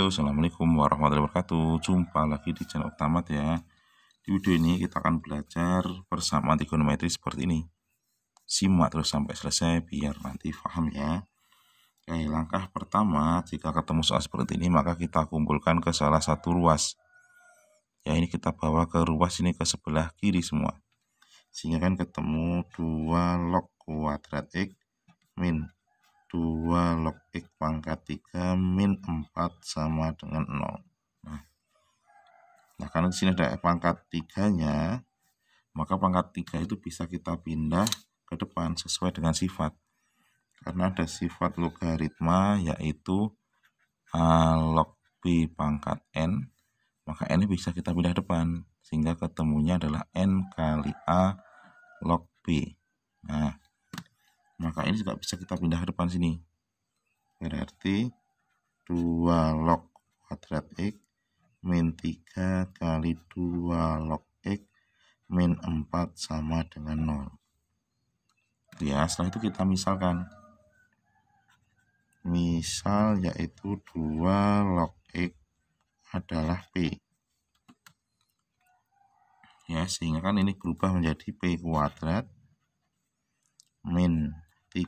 Halo assalamualaikum warahmatullahi wabarakatuh jumpa lagi di channel Optamat ya di video ini kita akan belajar persamaan trigonometri seperti ini simak terus sampai selesai biar nanti paham ya Oke, langkah pertama jika ketemu soal seperti ini maka kita kumpulkan ke salah satu ruas ya ini kita bawa ke ruas ini ke sebelah kiri semua sehingga kan ketemu 2 log kuadrat x min 2 log X pangkat 3 min 4 sama dengan 0. Nah, nah karena di sini ada pangkat 3-nya, maka pangkat 3 itu bisa kita pindah ke depan sesuai dengan sifat. Karena ada sifat logaritma yaitu A log B pangkat N, maka N bisa kita pindah depan, sehingga ketemunya adalah N kali A log B. Nah, maka ini juga bisa kita pindah ke depan sini berarti 2 log kuadrat X min 3 kali 2 log X min 4 sama dengan 0 gitu ya setelah itu kita misalkan misal yaitu 2 log X adalah P ya sehingga kan ini berubah menjadi P kuadrat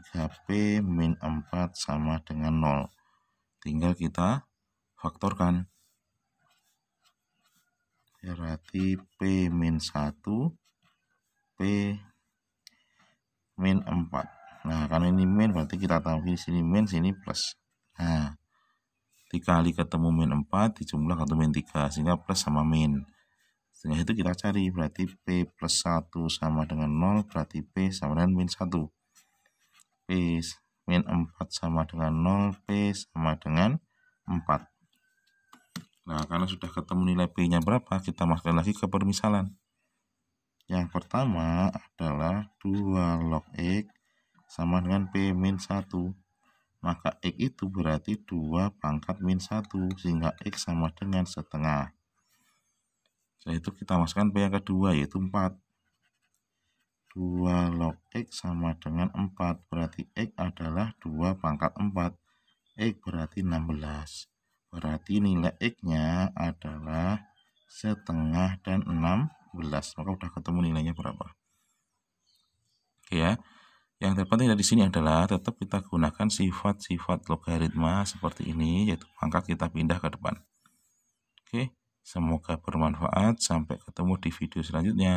3P min 4 sama dengan 0. Tinggal kita faktorkan. Ya, berarti P min 1, P min 4. Nah, karena ini min berarti kita tambahin sini min, sini plus. Nah, 3 kali ketemu min 4 dijumlah ketemu min 3, sehingga plus sama min. Setelah itu kita cari, berarti P plus 1 sama dengan 0, berarti P sama dengan min 1. P min 4 sama dengan 0, P sama dengan 4. Nah, karena sudah ketemu nilai P-nya berapa, kita masukkan lagi ke permisalan. Yang pertama adalah 2 log X sama dengan P min 1. Maka X itu berarti 2 pangkat min 1, sehingga X sama dengan setengah. Setelah itu kita masukkan P yang kedua, yaitu 4. 2 log X sama dengan 4. Berarti X adalah 2 pangkat 4. X berarti 16. Berarti nilai X-nya adalah setengah dan 16. Maka udah ketemu nilainya berapa. Oke ya. Yang terpenting dari sini adalah tetap kita gunakan sifat-sifat logaritma seperti ini, yaitu pangkat kita pindah ke depan. Oke, semoga bermanfaat. Sampai ketemu di video selanjutnya.